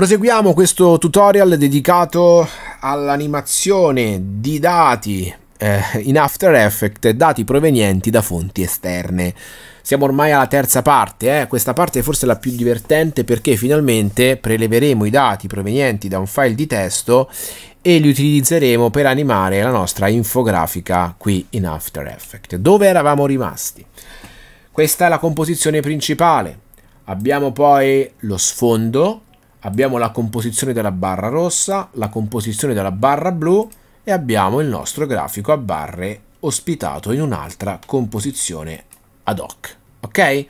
Proseguiamo questo tutorial dedicato all'animazione di dati eh, in After Effects, dati provenienti da fonti esterne. Siamo ormai alla terza parte, eh? questa parte è forse la più divertente perché finalmente preleveremo i dati provenienti da un file di testo e li utilizzeremo per animare la nostra infografica qui in After Effects. Dove eravamo rimasti? Questa è la composizione principale. Abbiamo poi lo sfondo abbiamo la composizione della barra rossa, la composizione della barra blu e abbiamo il nostro grafico a barre ospitato in un'altra composizione ad hoc. Ok?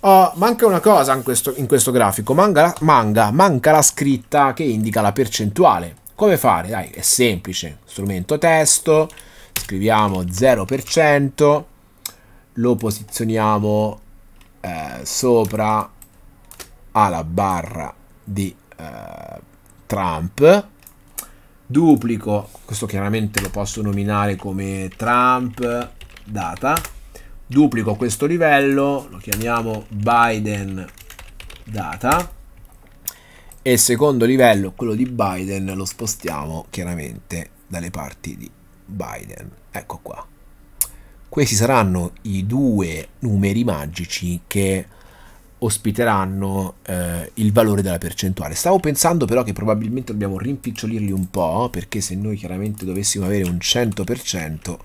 Oh, manca una cosa in questo, in questo grafico, manca, manca, manca la scritta che indica la percentuale. Come fare? Dai, è semplice. Strumento testo, scriviamo 0%, lo posizioniamo eh, sopra alla barra di eh, Trump. Duplico, questo chiaramente lo posso nominare come Trump data. Duplico questo livello, lo chiamiamo Biden data. E il secondo livello, quello di Biden, lo spostiamo chiaramente dalle parti di Biden. Ecco qua. Questi saranno i due numeri magici che ospiteranno eh, il valore della percentuale. Stavo pensando però che probabilmente dobbiamo rimpicciolirli un po', perché se noi chiaramente dovessimo avere un 100%,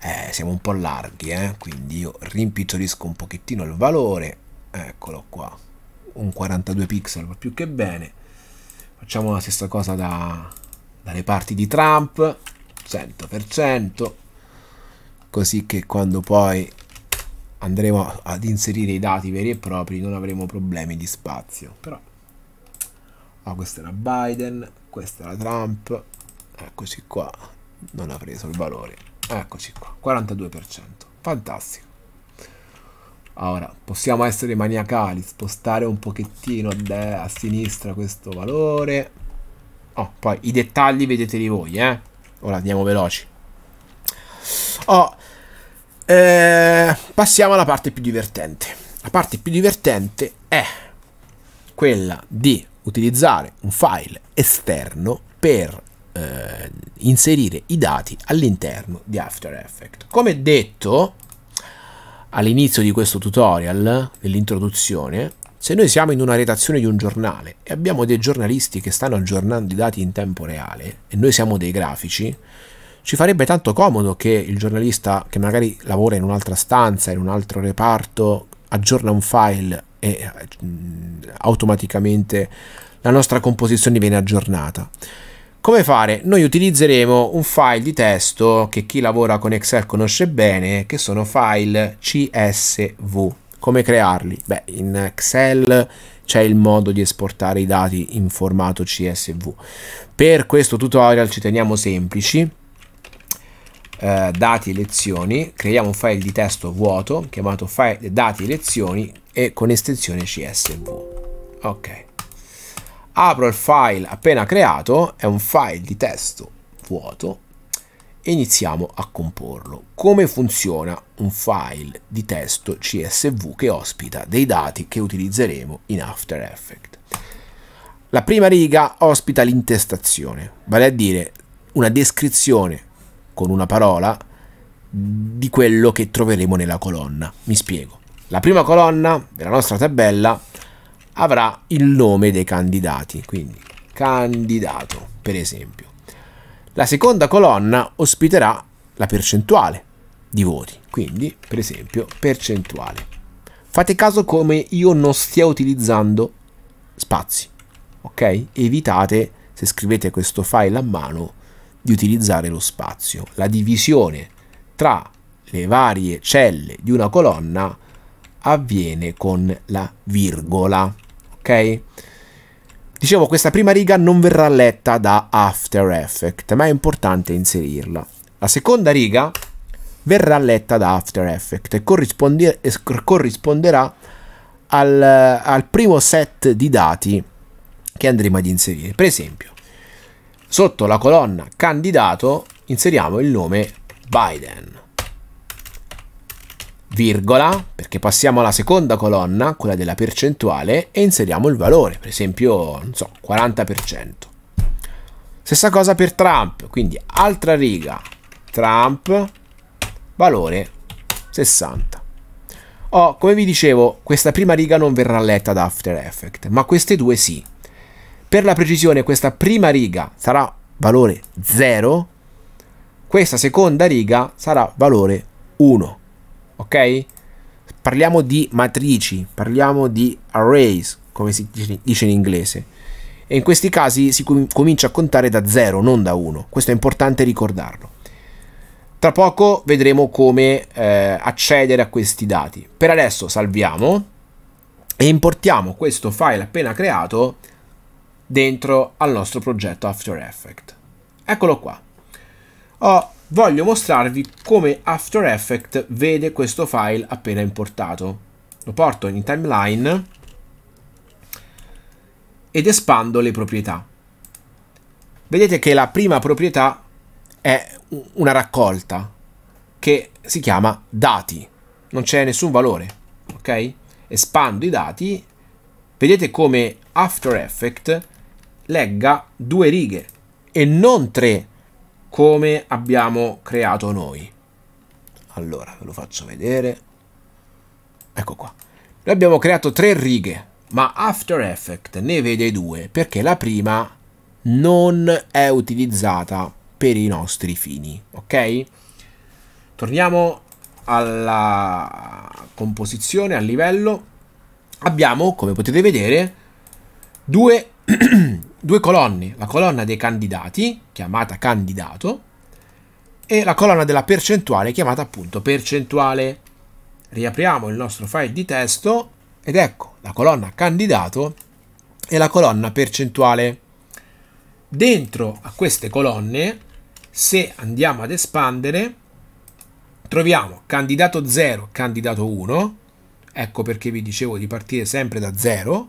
eh, siamo un po' larghi, eh? quindi io rimpicciolisco un pochettino il valore, eccolo qua, un 42 pixel va più che bene. Facciamo la stessa cosa da, dalle parti di Trump, 100%, così che quando poi andremo ad inserire i dati veri e propri non avremo problemi di spazio però ah, questa era Biden questa era Trump eccoci qua non ha preso il valore eccoci qua 42% fantastico Ora, possiamo essere maniacali, spostare un pochettino a, a sinistra questo valore. Oh, poi i dettagli vedeteli voi, eh. Ora andiamo veloci. Oh, eh, passiamo alla parte più divertente. La parte più divertente è quella di utilizzare un file esterno per eh, inserire i dati all'interno di After Effects. Come detto all'inizio di questo tutorial, nell'introduzione, se noi siamo in una redazione di un giornale e abbiamo dei giornalisti che stanno aggiornando i dati in tempo reale e noi siamo dei grafici, ci farebbe tanto comodo che il giornalista che magari lavora in un'altra stanza, in un altro reparto, aggiorna un file e mm, automaticamente la nostra composizione viene aggiornata. Come fare? Noi utilizzeremo un file di testo che chi lavora con Excel conosce bene, che sono file CSV. Come crearli? Beh, in Excel c'è il modo di esportare i dati in formato CSV. Per questo tutorial ci teniamo semplici eh, dati lezioni, creiamo un file di testo vuoto chiamato file dati lezioni e con estensione csv. Ok. Apro il file appena creato, è un file di testo vuoto e iniziamo a comporlo. Come funziona un file di testo CSV che ospita dei dati che utilizzeremo in After Effects? La prima riga ospita l'intestazione, vale a dire una descrizione con una parola di quello che troveremo nella colonna. Mi spiego. La prima colonna della nostra tabella avrà il nome dei candidati, quindi candidato per esempio. La seconda colonna ospiterà la percentuale di voti, quindi per esempio percentuale. Fate caso come io non stia utilizzando spazi, ok? Evitate se scrivete questo file a mano di utilizzare lo spazio. La divisione tra le varie celle di una colonna avviene con la virgola. Ok? Dicevo, questa prima riga non verrà letta da After Effects, ma è importante inserirla. La seconda riga verrà letta da After Effects e corrisponderà al, al primo set di dati che andremo ad inserire. Per esempio, Sotto la colonna candidato inseriamo il nome Biden. Virgola, perché passiamo alla seconda colonna, quella della percentuale, e inseriamo il valore, per esempio, non so, 40%. Stessa cosa per Trump, quindi altra riga, Trump, valore 60. Oh, come vi dicevo, questa prima riga non verrà letta da After Effects, ma queste due sì. Per la precisione questa prima riga sarà valore 0, questa seconda riga sarà valore 1. Ok? Parliamo di matrici, parliamo di arrays, come si dice in inglese. E in questi casi si com comincia a contare da 0, non da 1. Questo è importante ricordarlo. Tra poco vedremo come eh, accedere a questi dati. Per adesso salviamo e importiamo questo file appena creato dentro al nostro progetto After Effects. Eccolo qua. Oh, voglio mostrarvi come After Effects vede questo file appena importato. Lo porto in timeline ed espando le proprietà. Vedete che la prima proprietà è una raccolta che si chiama dati. Non c'è nessun valore, ok? Espando i dati, vedete come After Effects legga due righe e non tre come abbiamo creato noi. Allora, ve lo faccio vedere. Ecco qua. Noi abbiamo creato tre righe, ma After Effects ne vede due perché la prima non è utilizzata per i nostri fini, ok? Torniamo alla composizione, al livello. Abbiamo, come potete vedere, due due colonne, la colonna dei candidati, chiamata candidato, e la colonna della percentuale, chiamata appunto percentuale. Riapriamo il nostro file di testo ed ecco la colonna candidato e la colonna percentuale. Dentro a queste colonne, se andiamo ad espandere, troviamo candidato 0, candidato 1, ecco perché vi dicevo di partire sempre da 0,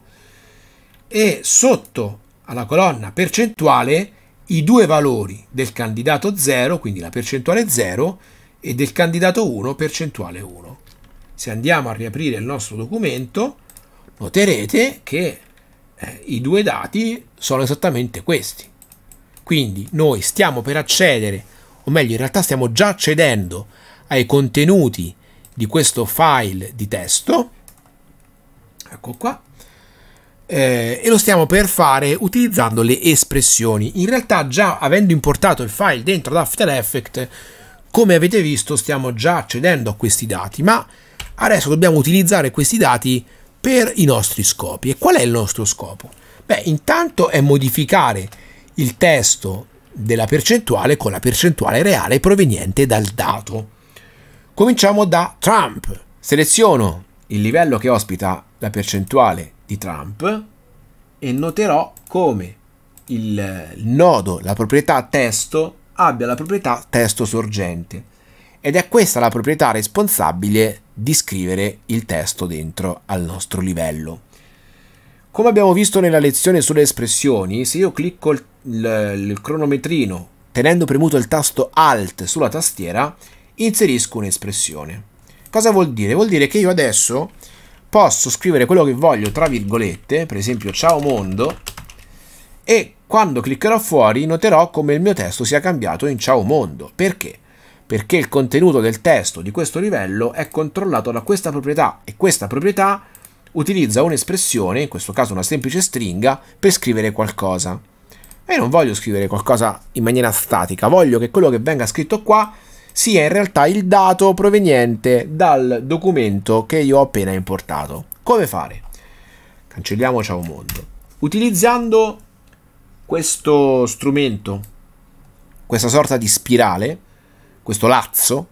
e sotto alla colonna percentuale i due valori del candidato 0, quindi la percentuale 0, e del candidato 1, percentuale 1. Se andiamo a riaprire il nostro documento, noterete che eh, i due dati sono esattamente questi. Quindi noi stiamo per accedere, o meglio in realtà stiamo già accedendo ai contenuti di questo file di testo, ecco qua, eh, e lo stiamo per fare utilizzando le espressioni. In realtà già avendo importato il file dentro ad After Effects, come avete visto stiamo già accedendo a questi dati, ma adesso dobbiamo utilizzare questi dati per i nostri scopi. E qual è il nostro scopo? Beh, intanto è modificare il testo della percentuale con la percentuale reale proveniente dal dato. Cominciamo da Trump. Seleziono il livello che ospita la percentuale di Trump e noterò come il nodo, la proprietà testo, abbia la proprietà testo sorgente. Ed è questa la proprietà responsabile di scrivere il testo dentro al nostro livello. Come abbiamo visto nella lezione sulle espressioni, se io clicco il, il, il cronometrino tenendo premuto il tasto Alt sulla tastiera, inserisco un'espressione. Cosa vuol dire? Vuol dire che io adesso posso scrivere quello che voglio tra virgolette, per esempio ciao mondo, e quando cliccherò fuori noterò come il mio testo sia cambiato in ciao mondo. Perché? Perché il contenuto del testo di questo livello è controllato da questa proprietà e questa proprietà utilizza un'espressione, in questo caso una semplice stringa, per scrivere qualcosa. E non voglio scrivere qualcosa in maniera statica, voglio che quello che venga scritto qua sia in realtà il dato proveniente dal documento che io ho appena importato. Come fare? Cancelliamo Ciao Mondo. Utilizzando questo strumento, questa sorta di spirale, questo lazzo,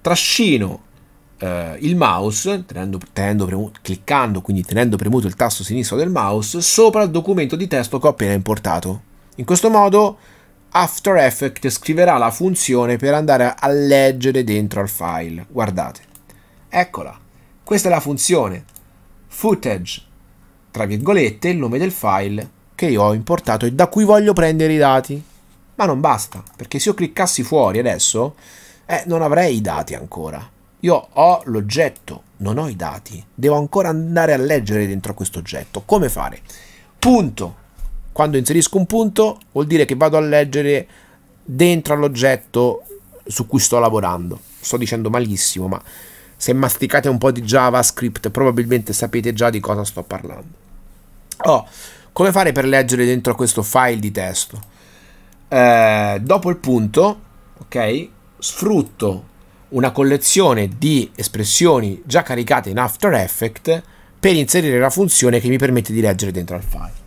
trascino eh, il mouse, tenendo, tenendo premuto, cliccando, quindi tenendo premuto il tasto sinistro del mouse, sopra il documento di testo che ho appena importato. In questo modo After Effects scriverà la funzione per andare a leggere dentro al file. Guardate, eccola, questa è la funzione footage, tra virgolette, il nome del file che io ho importato e da cui voglio prendere i dati. Ma non basta, perché se io cliccassi fuori adesso, eh, non avrei i dati ancora. Io ho l'oggetto, non ho i dati. Devo ancora andare a leggere dentro questo oggetto. Come fare? Punto quando inserisco un punto vuol dire che vado a leggere dentro all'oggetto su cui sto lavorando. Sto dicendo malissimo, ma se masticate un po' di JavaScript probabilmente sapete già di cosa sto parlando. Oh, come fare per leggere dentro questo file di testo? Eh, dopo il punto, ok, sfrutto una collezione di espressioni già caricate in After Effects per inserire la funzione che mi permette di leggere dentro al file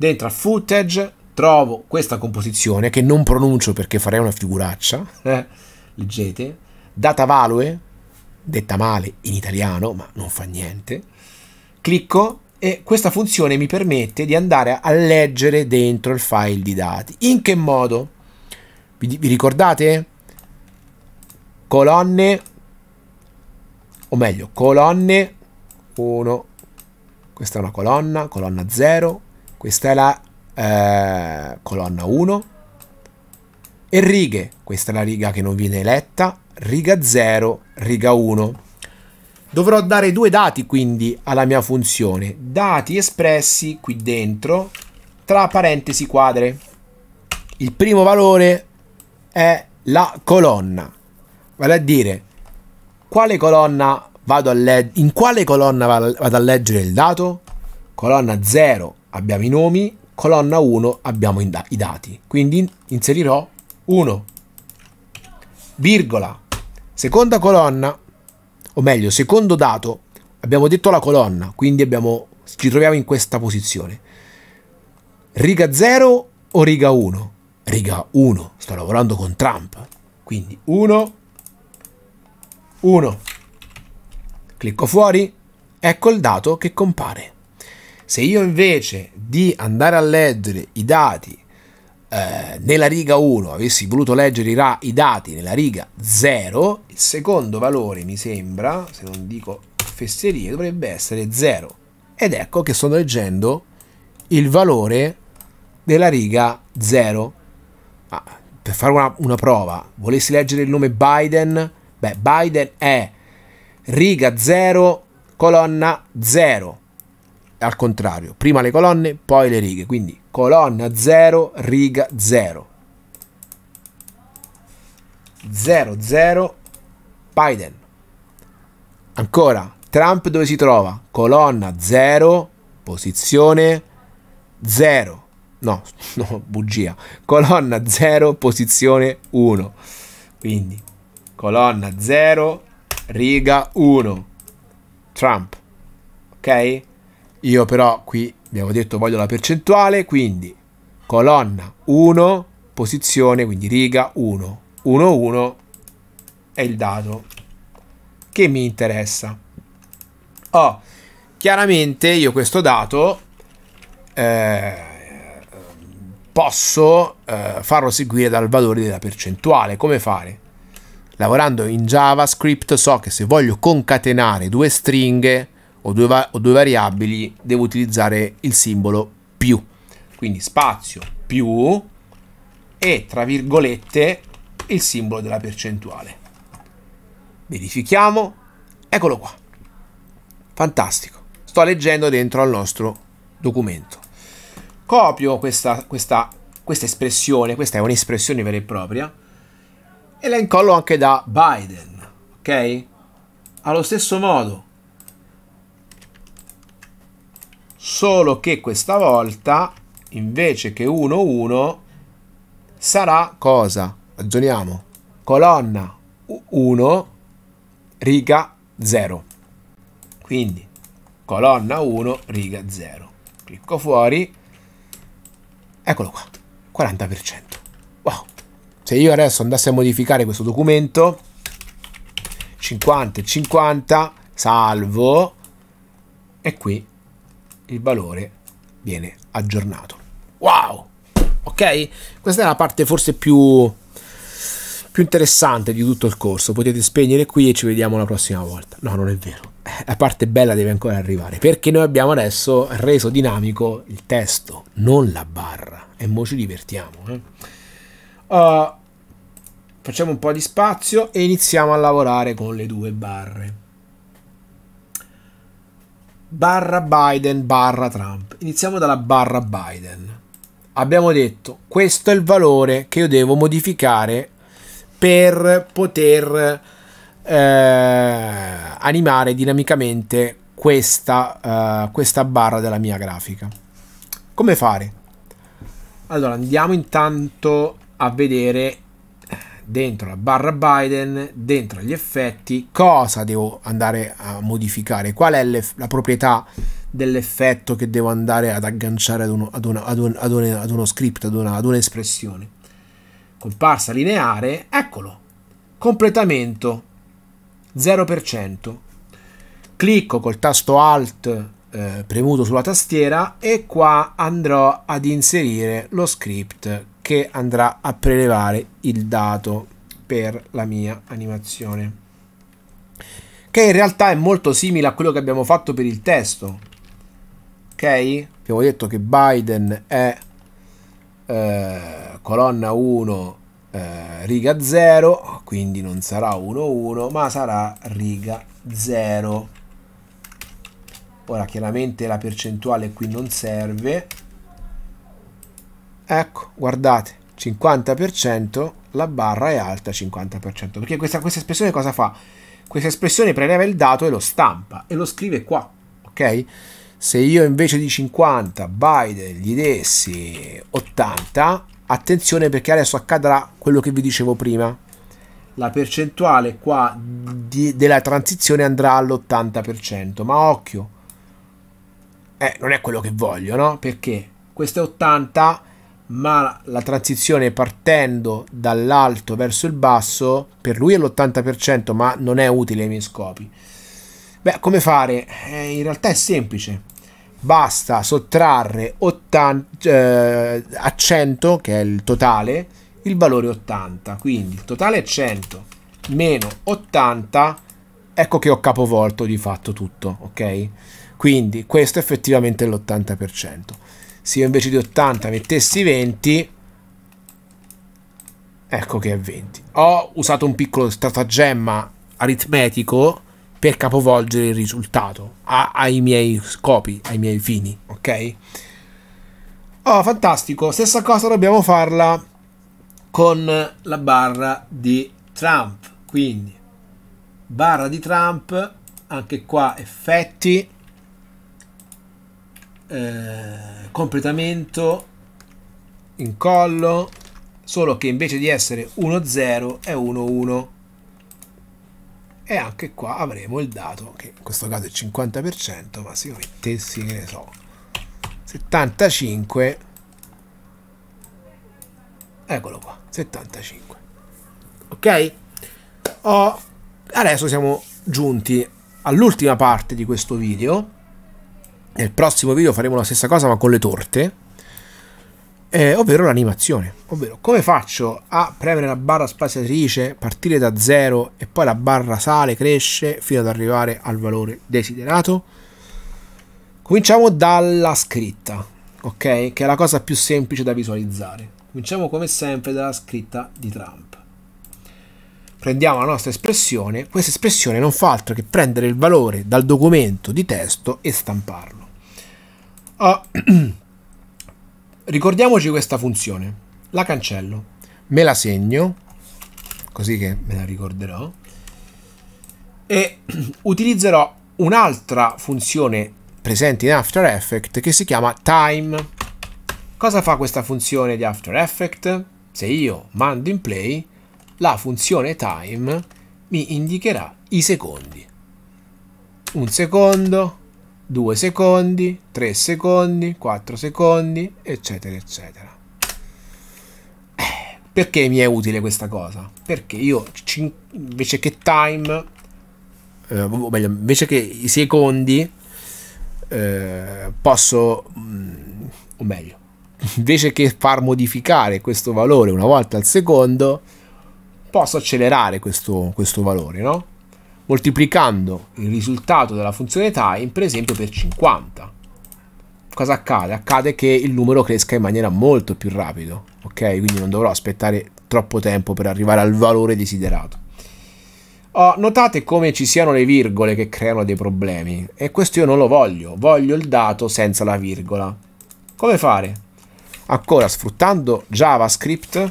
dentro a footage trovo questa composizione che non pronuncio perché farei una figuraccia, eh, leggete, data value, detta male in italiano, ma non fa niente, clicco e questa funzione mi permette di andare a leggere dentro il file di dati. In che modo? Vi, vi ricordate? Colonne, o meglio, colonne 1, questa è una colonna, colonna 0, questa è la eh, colonna 1 e righe, questa è la riga che non viene letta, riga 0, riga 1. Dovrò dare due dati quindi alla mia funzione, dati espressi qui dentro tra parentesi quadre. Il primo valore è la colonna, vale a dire quale colonna vado a in quale colonna vado a leggere il dato? Colonna 0, abbiamo i nomi, colonna 1 abbiamo i dati. Quindi inserirò 1, virgola, seconda colonna, o meglio, secondo dato, abbiamo detto la colonna, quindi abbiamo, ci troviamo in questa posizione. Riga 0 o riga 1? Riga 1, sto lavorando con Trump, quindi 1, 1. Clicco fuori, ecco il dato che compare. Se io invece di andare a leggere i dati eh, nella riga 1 avessi voluto leggere i, ra- i dati nella riga 0, il secondo valore mi sembra, se non dico fesserie, dovrebbe essere 0. Ed ecco che sto leggendo il valore della riga 0. Ah, per fare una, una, prova, volessi leggere il nome Biden? Beh, Biden è riga 0, colonna 0 al contrario, prima le colonne, poi le righe, quindi colonna 0, riga 0. 0, 0, Biden. Ancora, Trump dove si trova? Colonna 0, posizione 0. No, no, bugia. Colonna 0, posizione 1. Quindi, colonna 0, riga 1. Trump. Ok? Io però qui abbiamo detto voglio la percentuale, quindi colonna 1, posizione, quindi riga 1, 1, 1 è il dato che mi interessa. Oh, chiaramente io questo dato eh, posso eh, farlo seguire dal valore della percentuale. Come fare? Lavorando in JavaScript so che se voglio concatenare due stringhe o due, o due variabili devo utilizzare il simbolo più. Quindi spazio più e tra virgolette il simbolo della percentuale. Verifichiamo. Eccolo qua. Fantastico. Sto leggendo dentro al nostro documento. Copio questa, questa, questa espressione, questa è un'espressione vera e propria, e la incollo anche da Biden. Ok? Allo stesso modo solo che questa volta invece che 1-1 sarà cosa? Ragioniamo. Colonna 1, riga 0. Quindi colonna 1, riga 0. Clicco fuori. Eccolo qua, 40%. Wow. Se io adesso andassi a modificare questo documento, 50 e 50, salvo, e qui il valore viene aggiornato. Wow! Ok? Questa è la parte forse più, più interessante di tutto il corso. Potete spegnere qui e ci vediamo la prossima volta. No, non è vero. La parte bella deve ancora arrivare perché noi abbiamo adesso reso dinamico il testo, non la barra. E mo ci divertiamo. Eh? Uh, facciamo un po' di spazio e iniziamo a lavorare con le due barre barra Biden barra Trump. Iniziamo dalla barra Biden. Abbiamo detto questo è il valore che io devo modificare per poter eh, animare dinamicamente questa, eh, questa barra della mia grafica. Come fare? Allora andiamo intanto a vedere dentro la barra Biden, dentro gli effetti, cosa devo andare a modificare, qual è la proprietà dell'effetto che devo andare ad agganciare ad uno, ad una, ad un, ad un, ad uno script, ad, una, ad un'espressione. Comparsa lineare, eccolo, completamento 0%. Clicco col tasto Alt eh, premuto sulla tastiera e qua andrò ad inserire lo script che andrà a prelevare il dato per la mia animazione che in realtà è molto simile a quello che abbiamo fatto per il testo ok abbiamo detto che Biden è eh, colonna 1 eh, riga 0 quindi non sarà 1 1 ma sarà riga 0 ora chiaramente la percentuale qui non serve ecco guardate 50% la barra è alta 50% perché questa, questa espressione cosa fa? questa espressione preleva il dato e lo stampa e lo scrive qua ok? se io invece di 50 Biden gli dessi 80 attenzione perché adesso accadrà quello che vi dicevo prima la percentuale qua di, della transizione andrà all'80% ma occhio eh, non è quello che voglio no? perché questo è 80 ma la transizione partendo dall'alto verso il basso per lui è l'80%, ma non è utile ai miei scopi. Beh, come fare? Eh, in realtà è semplice. Basta sottrarre 80, eh, a 100, che è il totale, il valore 80. Quindi il totale è 100 meno 80. Ecco che ho capovolto di fatto tutto, ok? Quindi questo è effettivamente l'80% se io invece di 80 mettessi 20 ecco che è 20 ho usato un piccolo stratagemma aritmetico per capovolgere il risultato a, ai miei scopi, ai miei fini, ok? Oh, fantastico. Stessa cosa dobbiamo farla con la barra di Trump. Quindi, barra di Trump, anche qua effetti. Eh, completamento in collo solo che invece di essere 1-0 è 1-1 e anche qua avremo il dato che in questo caso è il 50% ma se io mettessi che ne so 75 eccolo qua 75 ok oh, adesso siamo giunti all'ultima parte di questo video nel prossimo video faremo la stessa cosa ma con le torte, eh, ovvero l'animazione. Ovvero come faccio a premere la barra spaziatrice, partire da zero e poi la barra sale, cresce fino ad arrivare al valore desiderato? Cominciamo dalla scritta, ok? Che è la cosa più semplice da visualizzare. Cominciamo come sempre dalla scritta di Trump prendiamo la nostra espressione, questa espressione non fa altro che prendere il valore dal documento di testo e stamparlo. Ah, ricordiamoci questa funzione. La cancello. Me la segno, così che me la ricorderò. E utilizzerò un'altra funzione presente in After Effects che si chiama time. Cosa fa questa funzione di After Effects? Se io mando in play, la funzione time mi indicherà i secondi. Un secondo, 2 secondi, 3 secondi, 4 secondi, eccetera, eccetera. Eh, perché mi è utile questa cosa? Perché io invece che time, eh, o meglio, invece che i secondi, eh, posso, mm, o meglio, invece che far modificare questo valore una volta al secondo, posso accelerare questo, questo valore, no? moltiplicando il risultato della funzione time per esempio per 50. Cosa accade? Accade che il numero cresca in maniera molto più rapida, ok? Quindi non dovrò aspettare troppo tempo per arrivare al valore desiderato. Oh, notate come ci siano le virgole che creano dei problemi e questo io non lo voglio, voglio il dato senza la virgola. Come fare? Ancora sfruttando JavaScript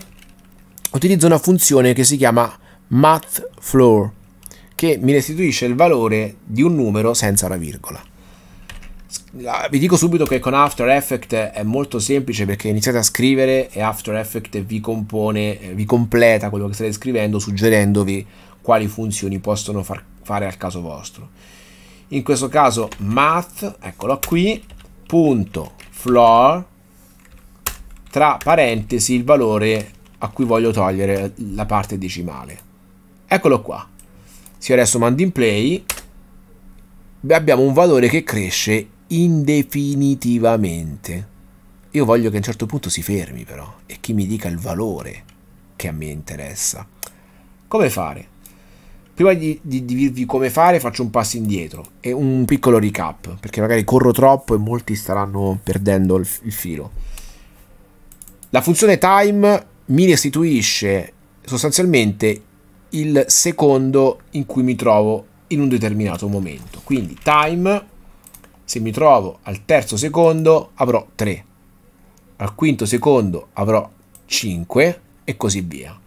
utilizzo una funzione che si chiama mathFloor che mi restituisce il valore di un numero senza una virgola. Ah, vi dico subito che con After Effects è molto semplice perché iniziate a scrivere e After Effects vi compone, eh, vi completa quello che state scrivendo suggerendovi quali funzioni possono far, fare al caso vostro. In questo caso math, eccolo qui, punto floor, tra parentesi il valore a cui voglio togliere la parte decimale. Eccolo qua, se io adesso mando in play abbiamo un valore che cresce indefinitivamente io voglio che a un certo punto si fermi però e chi mi dica il valore che a me interessa come fare? prima di, di, di dirvi come fare faccio un passo indietro e un piccolo recap perché magari corro troppo e molti staranno perdendo il, il filo la funzione time mi restituisce sostanzialmente il secondo in cui mi trovo in un determinato momento. Quindi time, se mi trovo al terzo secondo avrò 3, al quinto secondo avrò 5 e così via.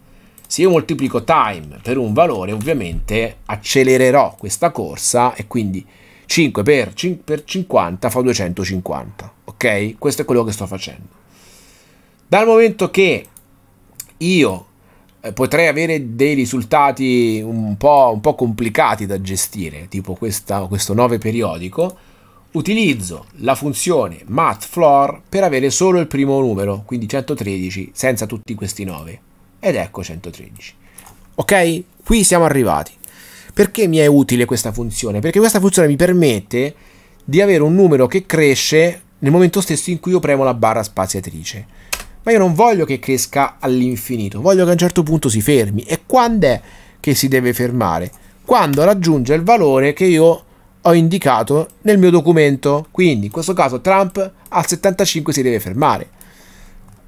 Se io moltiplico time per un valore, ovviamente accelererò questa corsa e quindi 5 per, 5 per 50 fa 250, ok? Questo è quello che sto facendo. Dal momento che io eh, potrei avere dei risultati un po', un po complicati da gestire, tipo questa, questo 9 periodico, utilizzo la funzione math per avere solo il primo numero, quindi 113, senza tutti questi 9. Ed ecco 113. Ok? Qui siamo arrivati. Perché mi è utile questa funzione? Perché questa funzione mi permette di avere un numero che cresce nel momento stesso in cui io premo la barra spaziatrice ma io non voglio che cresca all'infinito, voglio che a un certo punto si fermi. E quando è che si deve fermare? Quando raggiunge il valore che io ho indicato nel mio documento. Quindi in questo caso Trump al 75 si deve fermare.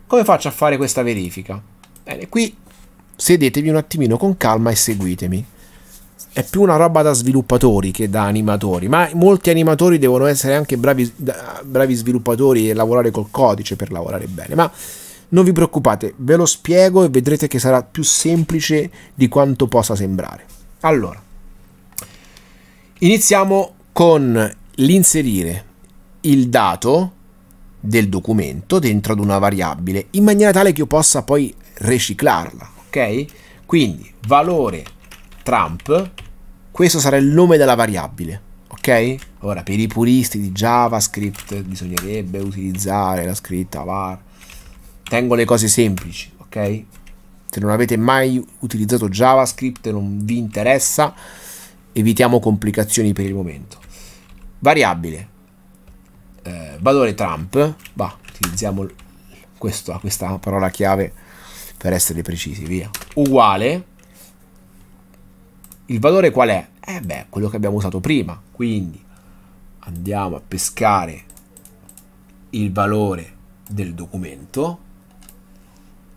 Come faccio a fare questa verifica? Bene, qui sedetevi un attimino con calma e seguitemi. È più una roba da sviluppatori che da animatori, ma molti animatori devono essere anche bravi, bravi sviluppatori e lavorare col codice per lavorare bene. Ma non vi preoccupate, ve lo spiego e vedrete che sarà più semplice di quanto possa sembrare. Allora, iniziamo con l'inserire il dato del documento dentro ad una variabile in maniera tale che io possa poi riciclarla, ok? Quindi valore Trump, questo sarà il nome della variabile, ok? Ora per i puristi di JavaScript bisognerebbe utilizzare la scritta var tengo le cose semplici, ok? Se non avete mai utilizzato JavaScript e non vi interessa, evitiamo complicazioni per il momento. Variabile. Eh, valore Trump, va, utilizziamo questo, questa parola chiave per essere precisi, via. Uguale. Il valore qual è? Eh beh, quello che abbiamo usato prima, quindi andiamo a pescare il valore del documento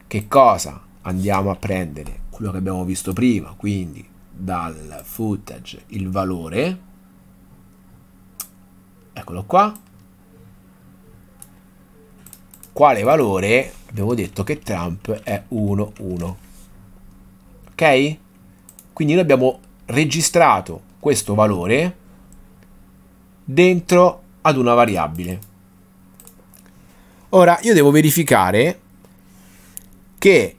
che cosa andiamo a prendere? Quello che abbiamo visto prima, quindi dal footage il valore, eccolo qua, quale valore abbiamo detto che Trump è 1, 1. Ok? Quindi noi abbiamo registrato questo valore dentro ad una variabile. Ora io devo verificare che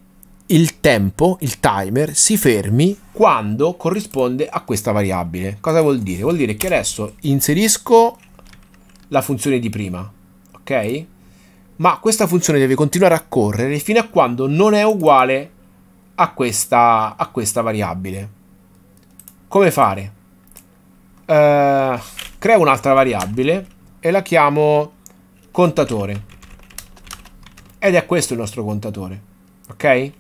il tempo, il timer, si fermi quando corrisponde a questa variabile. Cosa vuol dire? Vuol dire che adesso inserisco la funzione di prima, ok? Ma questa funzione deve continuare a correre fino a quando non è uguale a questa, a questa variabile. Come fare? Uh, creo un'altra variabile e la chiamo contatore. Ed è questo il nostro contatore ok?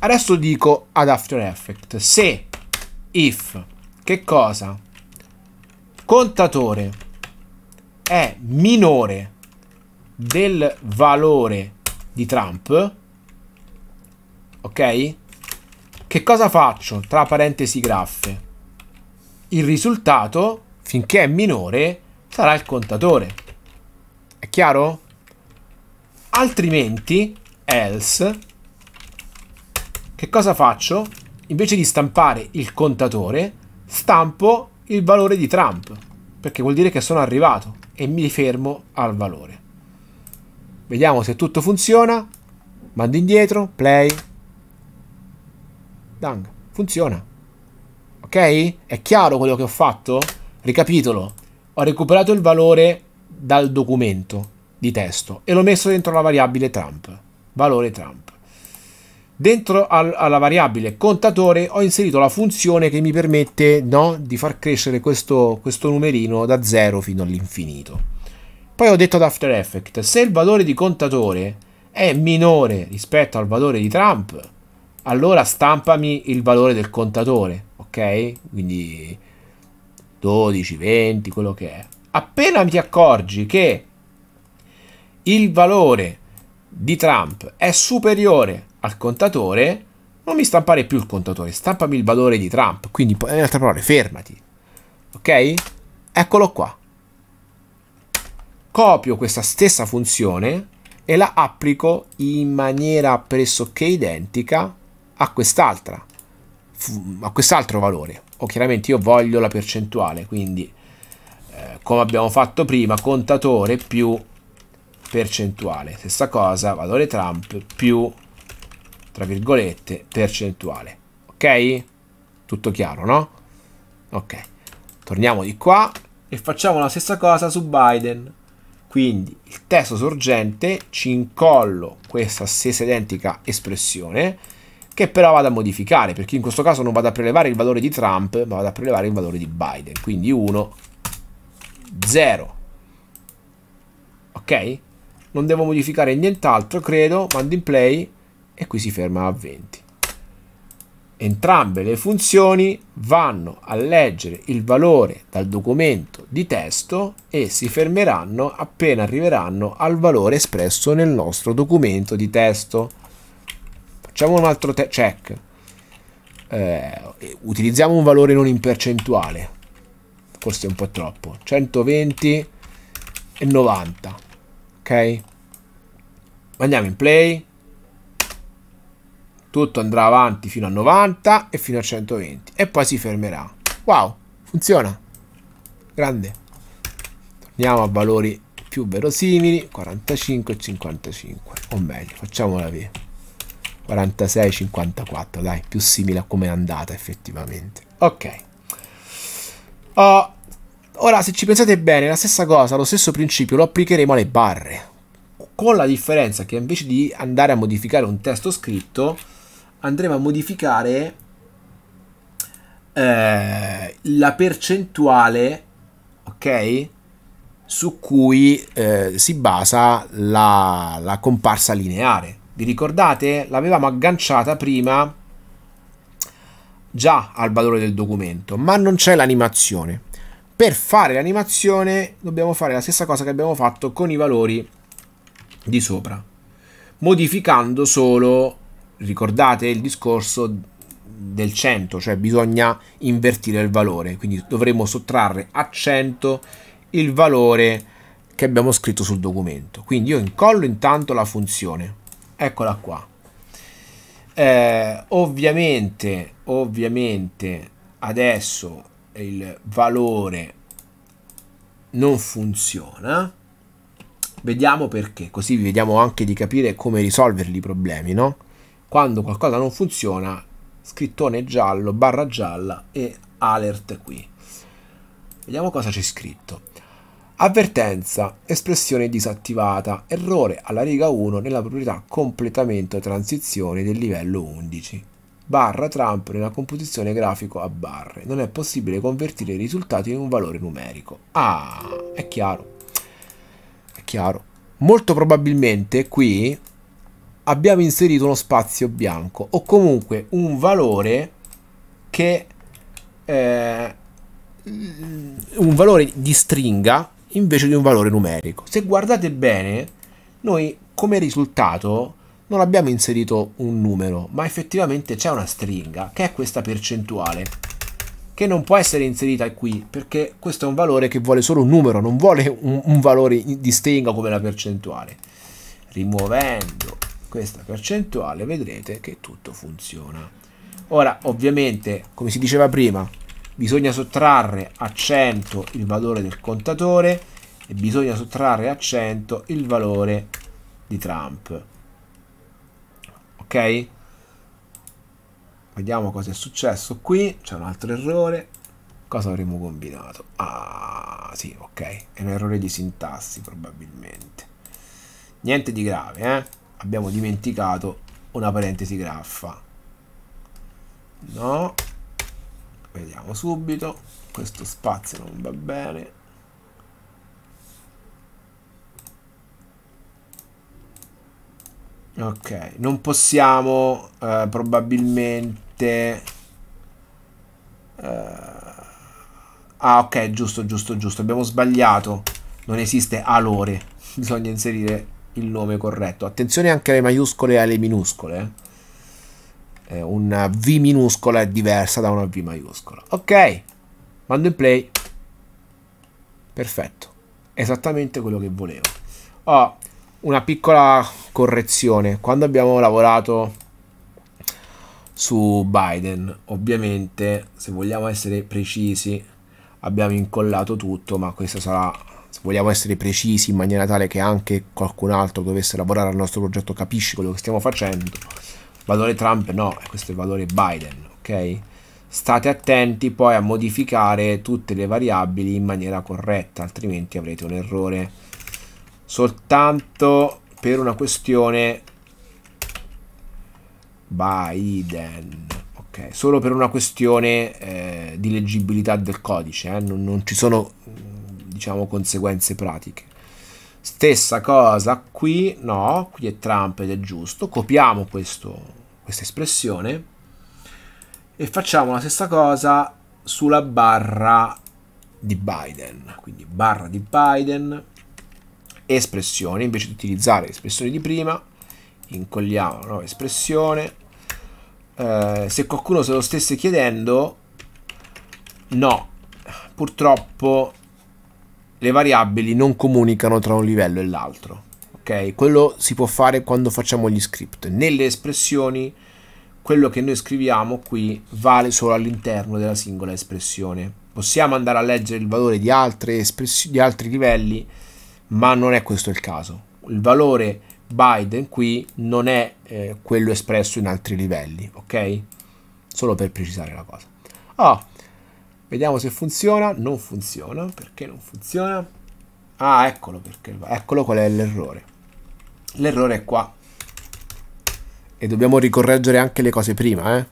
Adesso dico ad After Effects, se, if, che cosa? Contatore è minore del valore di Trump, ok? Che cosa faccio? Tra parentesi graffe. Il risultato, finché è minore, sarà il contatore. È chiaro? Altrimenti else, che cosa faccio? Invece di stampare il contatore, stampo il valore di Trump, perché vuol dire che sono arrivato e mi fermo al valore. Vediamo se tutto funziona. Mando indietro, play. Dang, funziona. Ok? È chiaro quello che ho fatto? Ricapitolo. Ho recuperato il valore dal documento di testo e l'ho messo dentro la variabile Trump valore Trump. Dentro al, alla variabile contatore ho inserito la funzione che mi permette no, di far crescere questo, questo numerino da 0 fino all'infinito. Poi ho detto ad After Effects, se il valore di contatore è minore rispetto al valore di Trump, allora stampami il valore del contatore, ok? Quindi 12, 20, quello che è. Appena ti accorgi che il valore di Trump è superiore al contatore, non mi stampare più il contatore, stampami il valore di Trump. Quindi, in altre parole, fermati. Ok? Eccolo qua. Copio questa stessa funzione e la applico in maniera pressoché identica a quest'altra, a quest'altro valore. O chiaramente io voglio la percentuale, quindi eh, come abbiamo fatto prima, contatore più percentuale. Stessa cosa, valore Trump più, tra virgolette, percentuale. Ok? Tutto chiaro, no? Ok. Torniamo di qua e facciamo la stessa cosa su Biden. Quindi il testo sorgente ci incollo questa stessa identica espressione che però vado a modificare perché in questo caso non vado a prelevare il valore di Trump ma vado a prelevare il valore di Biden. Quindi 1, 0. Ok? non devo modificare nient'altro, credo, mando in play e qui si ferma a 20. Entrambe le funzioni vanno a leggere il valore dal documento di testo e si fermeranno appena arriveranno al valore espresso nel nostro documento di testo. Facciamo un altro te check. Eh, utilizziamo un valore non in percentuale, forse è un po' troppo, 120 e 90 ok andiamo in play tutto andrà avanti fino a 90 e fino a 120 e poi si fermerà wow funziona grande torniamo a valori più verosimili 45 e 55 o meglio facciamola via 46 54 dai più simile a come è andata effettivamente ok ho ah, Ora, se ci pensate bene, la stessa cosa, lo stesso principio lo applicheremo alle barre, con la differenza che invece di andare a modificare un testo scritto, andremo a modificare eh, la percentuale, ok? Su cui eh, si basa la, la comparsa lineare. Vi ricordate? L'avevamo agganciata prima già al valore del documento, ma non c'è l'animazione per fare l'animazione dobbiamo fare la stessa cosa che abbiamo fatto con i valori di sopra modificando solo ricordate il discorso del 100 cioè bisogna invertire il valore quindi dovremo sottrarre a 100 il valore che abbiamo scritto sul documento quindi io incollo intanto la funzione eccola qua eh, ovviamente ovviamente adesso il valore non funziona vediamo perché, così vediamo anche di capire come risolverli i problemi, no? Quando qualcosa non funziona, scrittone giallo, barra gialla e alert qui. Vediamo cosa c'è scritto. Avvertenza, espressione disattivata, errore alla riga 1 nella proprietà completamento transizione del livello 11 barra Trump nella composizione grafico a barre. Non è possibile convertire i risultati in un valore numerico. Ah, è chiaro. È chiaro. Molto probabilmente qui abbiamo inserito uno spazio bianco o comunque un valore che eh, un valore di stringa invece di un valore numerico. Se guardate bene, noi come risultato non abbiamo inserito un numero, ma effettivamente c'è una stringa, che è questa percentuale, che non può essere inserita qui, perché questo è un valore che vuole solo un numero, non vuole un, un valore di stringa come la percentuale. Rimuovendo questa percentuale vedrete che tutto funziona. Ora, ovviamente, come si diceva prima, bisogna sottrarre a 100 il valore del contatore e bisogna sottrarre a 100 il valore di Trump ok? Vediamo cosa è successo qui, c'è un altro errore. Cosa avremmo combinato? Ah, sì, ok, è un errore di sintassi probabilmente. Niente di grave, eh? Abbiamo dimenticato una parentesi graffa. No, vediamo subito. Questo spazio non va bene. Ok, non possiamo eh, probabilmente... Eh, ah, ok, giusto, giusto, giusto. Abbiamo sbagliato. Non esiste alore. Bisogna inserire il nome corretto. Attenzione anche alle maiuscole e alle minuscole. Eh. eh, una V minuscola è diversa da una V maiuscola. Ok, mando in play. Perfetto. Esattamente quello che volevo. Oh, una piccola correzione. Quando abbiamo lavorato su Biden, ovviamente, se vogliamo essere precisi, abbiamo incollato tutto, ma questo sarà se vogliamo essere precisi in maniera tale che anche qualcun altro dovesse lavorare al nostro progetto capisce quello che stiamo facendo. Valore Trump no, questo è il valore Biden, ok? State attenti poi a modificare tutte le variabili in maniera corretta, altrimenti avrete un errore soltanto per una questione Biden ok solo per una questione eh, di leggibilità del codice eh? non, non ci sono mm, diciamo conseguenze pratiche stessa cosa qui no qui è Trump ed è giusto copiamo questo questa espressione e facciamo la stessa cosa sulla barra di Biden quindi barra di Biden espressione, invece di utilizzare l'espressione di prima, incolliamo la nuova espressione. Eh, se qualcuno se lo stesse chiedendo, no, purtroppo le variabili non comunicano tra un livello e l'altro. Ok, quello si può fare quando facciamo gli script. Nelle espressioni, quello che noi scriviamo qui vale solo all'interno della singola espressione. Possiamo andare a leggere il valore di, altre espressioni di altri livelli ma non è questo il caso. Il valore Biden qui non è eh, quello espresso in altri livelli, ok? Solo per precisare la cosa. Ah, vediamo se funziona. Non funziona. Perché non funziona? Ah, eccolo perché. Eccolo qual è l'errore. L'errore è qua. E dobbiamo ricorreggere anche le cose prima, eh?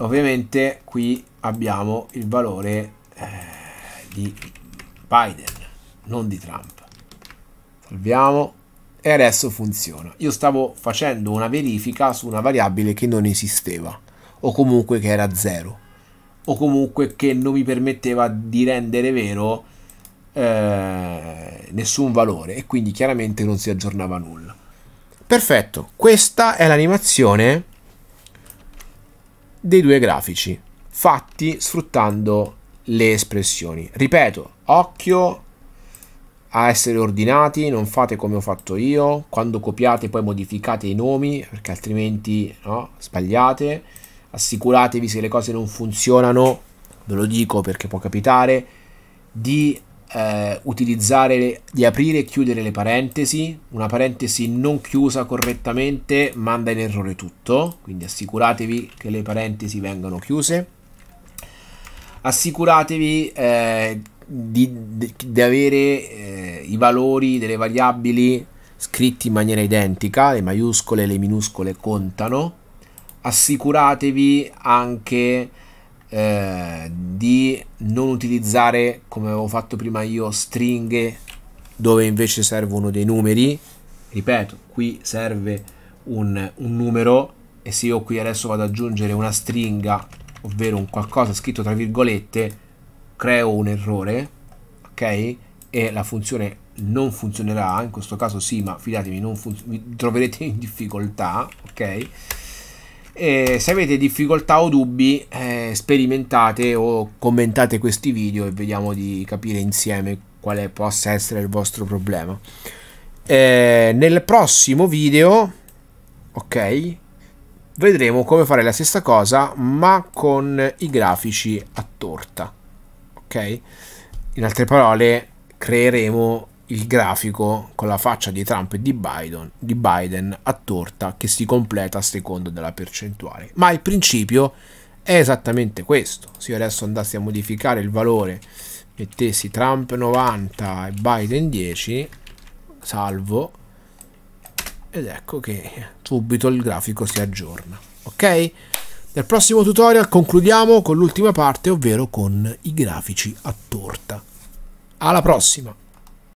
Ovviamente qui abbiamo il valore eh, di Biden, non di Trump salviamo e adesso funziona. Io stavo facendo una verifica su una variabile che non esisteva o comunque che era 0 o comunque che non mi permetteva di rendere vero eh, nessun valore e quindi chiaramente non si aggiornava nulla. Perfetto, questa è l'animazione dei due grafici fatti sfruttando le espressioni. Ripeto, occhio a essere ordinati, non fate come ho fatto io, quando copiate poi modificate i nomi perché altrimenti no, sbagliate, assicuratevi se le cose non funzionano, ve lo dico perché può capitare, di eh, utilizzare, di aprire e chiudere le parentesi, una parentesi non chiusa correttamente manda in errore tutto, quindi assicuratevi che le parentesi vengano chiuse, assicuratevi eh, di, di, avere eh, i valori delle variabili scritti in maniera identica, le maiuscole e le minuscole contano, assicuratevi anche eh, di non utilizzare, come avevo fatto prima io, stringhe dove invece servono dei numeri, ripeto, qui serve un, un numero e se io qui adesso vado ad aggiungere una stringa, ovvero un qualcosa scritto tra virgolette, creo un errore, ok? E la funzione non funzionerà, in questo caso sì, ma fidatevi, non mi troverete in difficoltà, ok? E se avete difficoltà o dubbi, eh, sperimentate o commentate questi video e vediamo di capire insieme quale possa essere il vostro problema. Eh, nel prossimo video, ok, vedremo come fare la stessa cosa ma con i grafici a torta ok? In altre parole, creeremo il grafico con la faccia di Trump e di Biden, di Biden a torta che si completa a seconda della percentuale. Ma il principio è esattamente questo. Se io adesso andassi a modificare il valore, mettessi Trump 90 e Biden 10, salvo, ed ecco che subito il grafico si aggiorna. Ok? Nel prossimo tutorial concludiamo con l'ultima parte, ovvero con i grafici a torta. Alla prossima!